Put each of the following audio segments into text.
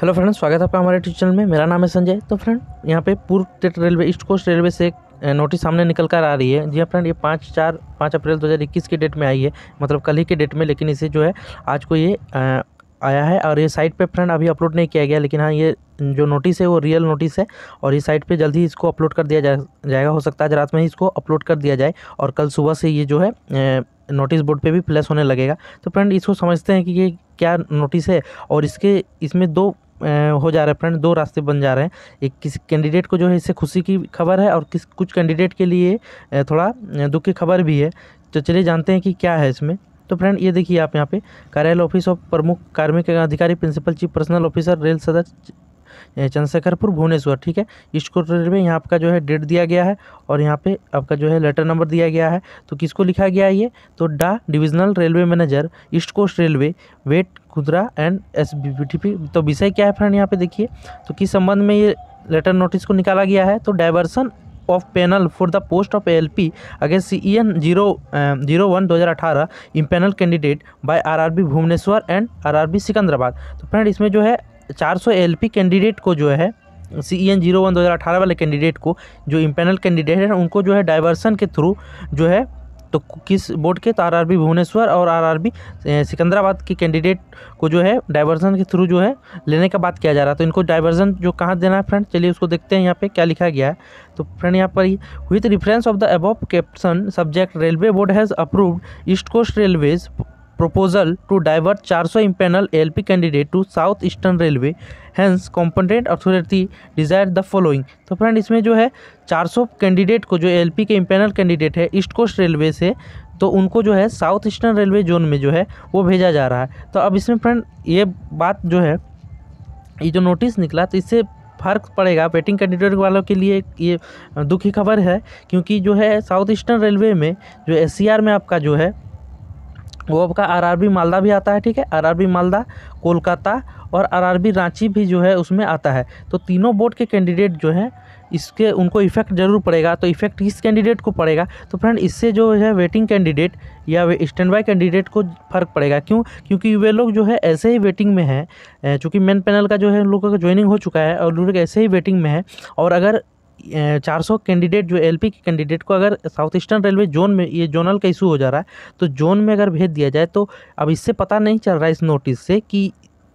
Hello friends स्वागत है आपका हमारे यूट्यूब चैनल में मेरा नाम है संजय तो फ्रेंड यहाँ पे पूर्व state railway east coast railway से नोटिस सामने निकल कर आ रही है जी हाँ फ्रेंड ये पाँच चार पाँच अप्रैल 2021 की डेट में आई है मतलब कल ही के डेट में लेकिन इसे जो है आज को ये आ, आया है और ये साइट पे फ्रेंड अभी अपलोड नहीं किया गया लेकिन हाँ ये जो नोटिस है वो रियल नोटिस है और ये साइट पे जल्दी इसको अपलोड कर दिया जा, जाएगा हो सकता है आज रात में ही इसको अपलोड कर दिया जाए और कल सुबह से ये जो है नोटिस बोर्ड पे भी फ्लैश होने लगेगा तो फ्रेंड इसको समझते हैं कि ये क्या नोटिस है और इसके इसमें दो हो जा रहे हैं फ्रेंड दो रास्ते बन जा रहे हैं एक किसी कैंडिडेट को जो है इससे खुशी की खबर है और किस कुछ कैंडिडेट के लिए थोड़ा दुख की खबर भी है तो चलिए जानते हैं कि क्या है इसमें तो फ्रेंड ये देखिए आप यहाँ पे कार्यालय ऑफिस ऑफ प्रमुख कार्मिक अधिकारी principal chief personnel officer rail सदर चंद्रशेखरपुर भुवनेश्वर ठीक है ईस्ट कोस्ट रेलवे यहाँ आपका जो है डेट दिया गया है और यहाँ पे आपका जो है लेटर नंबर दिया गया है तो किसको लिखा गया है ये तो डा divisional railway manager east coast railway वेट खुदरा एंड एस तो विषय क्या है फ्रेंड यहाँ पे देखिए तो किस संबंध में ये लेटर नोटिस को निकाला गया है तो diversion of panel for the post of L P against C E N zero zero one दो हज़ार अठारह empanel candidate by R R B Bhubaneswar and R R B Secunderabad तो फ्रेंड इसमें जो है चार सौ एल पी कैंडिडेट को जो है C E N zero one दो हज़ार अठारह वाले कैंडिडेट को जो इम्पेनल कैंडिडेट हैं उनको जो है डाइवर्सन के थ्रू जो है तो किस बोर्ड के तो आर भुवनेश्वर और आरआरबी सिकंदराबाद के कैंडिडेट को जो है डाइवर्जन के थ्रू जो है लेने का बात किया जा रहा है तो इनको डाइवर्जन जो कहाँ देना है फ्रेंड चलिए उसको देखते हैं यहाँ पे क्या लिखा गया है तो फ्रेंड यहाँ पर with reference of the above caption subject railway board has approved east coast railways proposal to divert 400 impanel P candidate to South Eastern Railway. Hence competent authority desire the following तो friend इसमें जो है 400 candidate को जो L P के empanel candidate है east coast railway से तो उनको जो है साउथ ईस्टर्न रेलवे जोन में जो है वो भेजा जा रहा है तो अब इसमें फ्रेंड ये बात जो है ये जो नोटिस निकला तो इससे फर्क पड़ेगा वेटिंग कैंडिडेट वालों के लिए ये दुखी खबर है क्योंकि जो है साउथ ईस्टर्न रेलवे में जो एस e में आपका जो है वो आपका आरआरबी मालदा भी आता है ठीक है आरआरबी मालदा कोलकाता और आरआरबी रांची भी जो है उसमें आता है तो तीनों बोर्ड के कैंडिडेट जो हैं इसके उनको इफ़ेक्ट ज़रूर पड़ेगा तो इफ़ेक्ट इस कैंडिडेट को पड़ेगा तो फ्रेंड इससे जो है वेटिंग कैंडिडेट या स्टैंड बाई कैंडिडेट को फ़र्क पड़ेगा क्यों क्योंकि वे लोग जो है ऐसे ही वेटिंग में हैं चूँकि मेन पैनल का जो है उन लोगों का ज्वाइनिंग हो चुका है और लोग ऐसे ही वेटिंग में है और अगर चार सौ कैंडिडेट जो एल के कैंडिडेट को अगर साउथ ईस्टर्न रेलवे जोन में ये जोनल का इशू हो जा रहा है तो जोन में अगर भेज दिया जाए तो अब इससे पता नहीं चल रहा है इस नोटिस से कि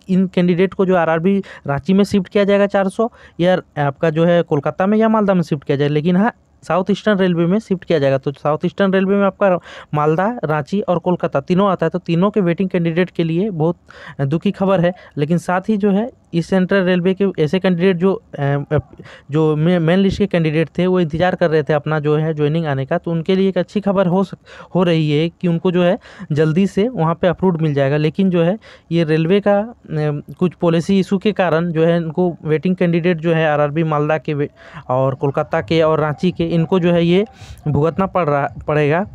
इन कैंडिडेट को जो आरआरबी रांची में शिफ्ट किया जाएगा 400 या आपका जो है कोलकाता में या मालदा में शिफ्ट किया जाएगा लेकिन हाँ साउथ ईस्टर्न रेलवे में शिफ्ट किया जाएगा तो साउथ ईस्टर्न रेलवे में आपका मालदा रांची और कोलकाता तीनों आता है तो तीनों के वेटिंग कैंडिडेट के लिए बहुत दुखी खबर है लेकिन साथ ही जो है इस सेंट्रल रेलवे के ऐसे कैंडिडेट जो जो मेन लिस्ट के कैंडिडेट थे वो इंतज़ार कर रहे थे अपना जो है ज्वाइनिंग आने का तो उनके लिए एक अच्छी खबर हो सक हो रही है कि उनको जो है जल्दी से वहाँ पे अप्रूव मिल जाएगा लेकिन जो है ये रेलवे का कुछ पॉलिसी इशू के कारण जो है इनको वेटिंग कैंडिडेट जो है आर मालदा के और कोलकाता के और रांची के इनको जो है ये भुगतना पड़ रहा पड़ेगा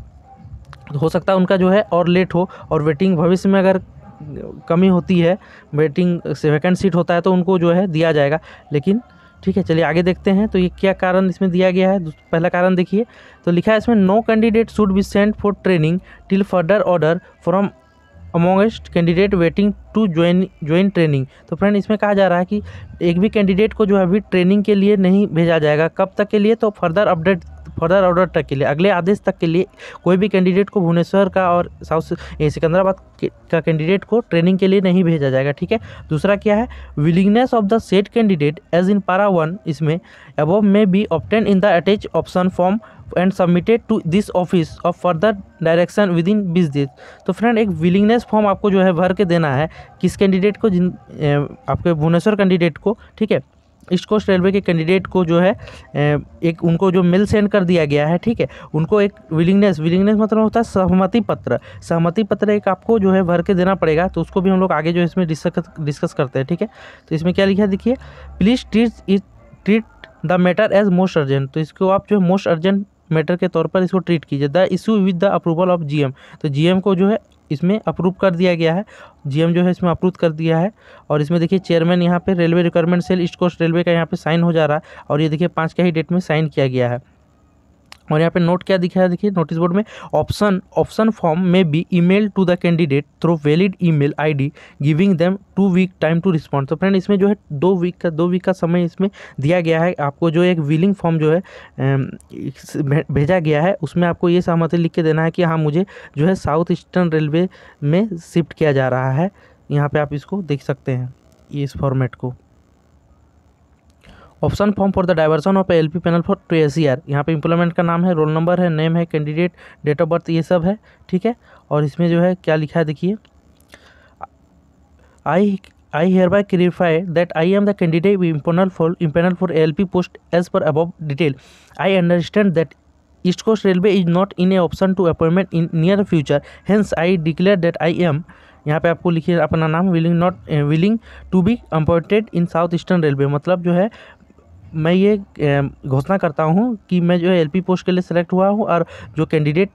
हो सकता है उनका जो है और लेट हो और वेटिंग भविष्य में अगर कमी होती है वेटिंग से वैकेंट सीट होता है तो उनको जो है दिया जाएगा लेकिन ठीक है चलिए आगे देखते हैं तो ये क्या कारण इसमें दिया गया है पहला कारण देखिए तो लिखा है इसमें no candidate should be sent for training till further order from amongst candidate waiting to join join training तो फ्रेंड इसमें कहा जा रहा है कि एक भी कैंडिडेट को जो है अभी ट्रेनिंग के लिए नहीं भेजा जाएगा कब तक के लिए तो फर्दर अपडेट फर्दर ऑर्डर तक के लिए अगले आदेश तक के लिए कोई भी कैंडिडेट को भुवनेश्वर का और साउथ सिकंदराबाद का कैंडिडेट को ट्रेनिंग के लिए नहीं भेजा जाएगा ठीक है दूसरा क्या है willingness of the set candidate as in para one इसमें above may be obtain in the attach option form and submitted to this office of further direction within बीस डेज तो फ्रेंड एक विलिंगनेस फॉर्म आपको जो है भर के देना है किस कैंडिडेट को जिन आपके भुवनेश्वर कैंडिडेट को ठीक है ईस्ट कोस्ट रेलवे के कैंडिडेट को जो है एक उनको जो मेल सेंड कर दिया गया है ठीक है उनको एक विलिंगनेस विलिंगनेस मतलब होता है सहमति पत्र सहमति पत्र एक आपको जो है भर के देना पड़ेगा तो उसको भी हम लोग आगे जो इसमें डिस्कस डिस्कस करते हैं ठीक है थीके? तो इसमें क्या लिखा देखिए please treat treat the matter as most urgent तो इसको आप जो है मोस्ट अर्जेंट मैटर के तौर पर इसको ट्रीट कीजिए the issue with the approval of GM तो जीएम को जो है इसमें अप्रूव कर दिया गया है जीएम जो है इसमें अप्रूव कर दिया है और इसमें देखिए चेयरमैन यहाँ पे railway requirement cell east coast railway का यहाँ पे साइन हो जा रहा है और ये देखिए पाँच का ही डेट में साइन किया गया है और यहाँ पे नोट क्या दिखाया देखिए नोटिस बोर्ड में ऑप्शन ऑप्शन फॉर्म में be email to the candidate through valid email ID giving them two week time to respond तो फ्रेंड इसमें जो है दो वीक का दो वीक का समय इसमें दिया गया है आपको जो एक विलिंग फॉर्म जो है भेजा गया है उसमें आपको ये सहमति लिख के देना है कि हाँ मुझे जो है साउथ ईस्टर्न रेलवे में शिफ्ट किया जा रहा है यहाँ पर आप इसको देख सकते हैं इस फॉर्मेट को option form for the diversion of L P panel for to S C R यहाँ पर इंप्लीमेंट का नाम है रोल नंबर है नेम है कैंडिडेट डेट ऑफ बर्थ ये सब है ठीक है और इसमें जो है क्या लिखा है देखिए I I hereby certify that I am the candidate empanel for empanel for L P post as per above detail I understand that east coast railway is not in a option to appointment in near future hence I declare that I am यहाँ पे आपको लिखिए अपना नाम willing not willing to be appointed in south eastern railway मतलब जो है मैं ये घोषणा करता हूँ कि मैं जो है एलपी पोस्ट के लिए सेलेक्ट हुआ हूँ और जो कैंडिडेट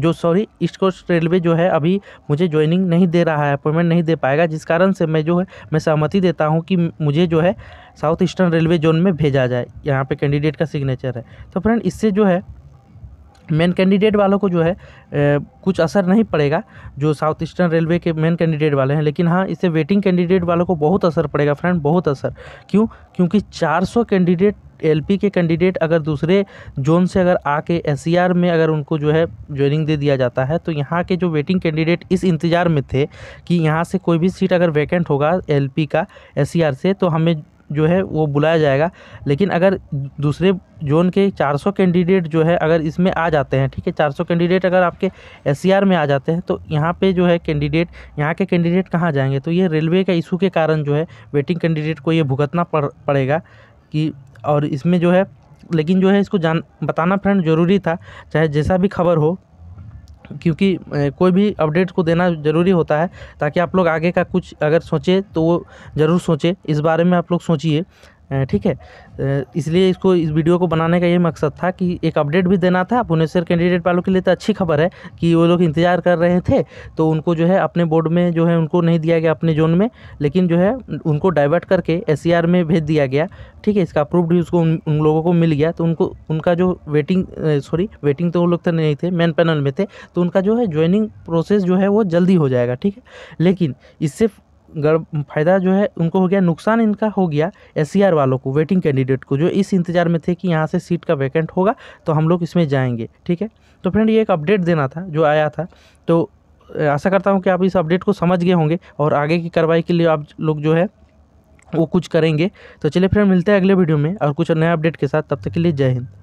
जो सॉरी ईस्ट कोस्ट रेलवे जो है अभी मुझे ज्वाइनिंग नहीं दे रहा है अपॉइंटमेंट नहीं दे पाएगा जिस कारण से मैं जो है मैं सहमति देता हूँ कि मुझे जो है साउथ ईस्टर्न रेलवे जोन में भेजा जाए यहाँ पे कैंडिडेट का सिग्नेचर है तो फ्रेंड इससे जो है मेन कैंडिडेट वालों को जो है ए, कुछ असर नहीं पड़ेगा जो साउथ ईस्टर्न रेलवे के मेन कैंडिडेट वाले हैं लेकिन हाँ इससे वेटिंग कैंडिडेट वालों को बहुत असर पड़ेगा फ्रेंड बहुत असर क्यों क्योंकि 400 कैंडिडेट एलपी के कैंडिडेट अगर दूसरे जोन से अगर आके एससीआर में अगर उनको जो है ज्वाइनिंग दे दिया जाता है तो यहाँ के जो वेटिंग कैंडिडेट इस इंतज़ार में थे कि यहाँ से कोई भी सीट अगर वैकेंट होगा एलपी का एससीआर से तो हमें जो है वो बुलाया जाएगा लेकिन अगर दूसरे जोन के 400 कैंडिडेट जो है अगर इसमें आ जाते हैं ठीक है 400 कैंडिडेट अगर आपके एस में आ जाते हैं तो यहाँ पे जो है कैंडिडेट यहाँ के कैंडिडेट कहाँ जाएंगे तो ये रेलवे का इशू के कारण जो है वेटिंग कैंडिडेट को ये भुगतना पड़ पड़ेगा कि और इसमें जो है लेकिन जो है इसको जान बताना फ्रेंड ज़रूरी था चाहे जैसा भी खबर हो क्योंकि कोई भी अपडेट को देना ज़रूरी होता है ताकि आप लोग आगे का कुछ अगर सोचे तो वो ज़रूर सोचें इस बारे में आप लोग सोचिए ठीक है इसलिए इसको इस वीडियो को बनाने का ये मकसद था कि एक अपडेट भी देना था भुवनेश्वर कैंडिडेट वालों के लिए तो अच्छी खबर है कि वो लोग इंतज़ार कर रहे थे तो उनको जो है अपने बोर्ड में जो है उनको नहीं दिया गया अपने जोन में लेकिन जो है उनको डाइवर्ट करके एस में भेज दिया गया ठीक है इसका अप्रूव भी उसको उन, उन लोगों को मिल गया तो उनको उनका जो वेटिंग सॉरी वेटिंग तो वो लोग तो नहीं थे मेन पैनल में थे तो उनका जो है ज्वाइनिंग प्रोसेस जो है वो जल्दी हो जाएगा ठीक है लेकिन इससे गड़ फायदा जो है उनको हो गया नुकसान इनका हो गया एस e वालों को वेटिंग कैंडिडेट को जो इस इंतज़ार में थे कि यहाँ से सीट का वैकेंट होगा तो हम लोग इसमें जाएंगे ठीक है तो फ्रेंड ये एक अपडेट देना था जो आया था तो आशा करता हूँ कि आप इस अपडेट को समझ गए होंगे और आगे की कार्रवाई के लिए आप लोग जो है वो कुछ करेंगे तो चलिए फ्रेंड मिलते हैं अगले वीडियो में और कुछ नया अपडेट के साथ तब तक के लिए जय हिंद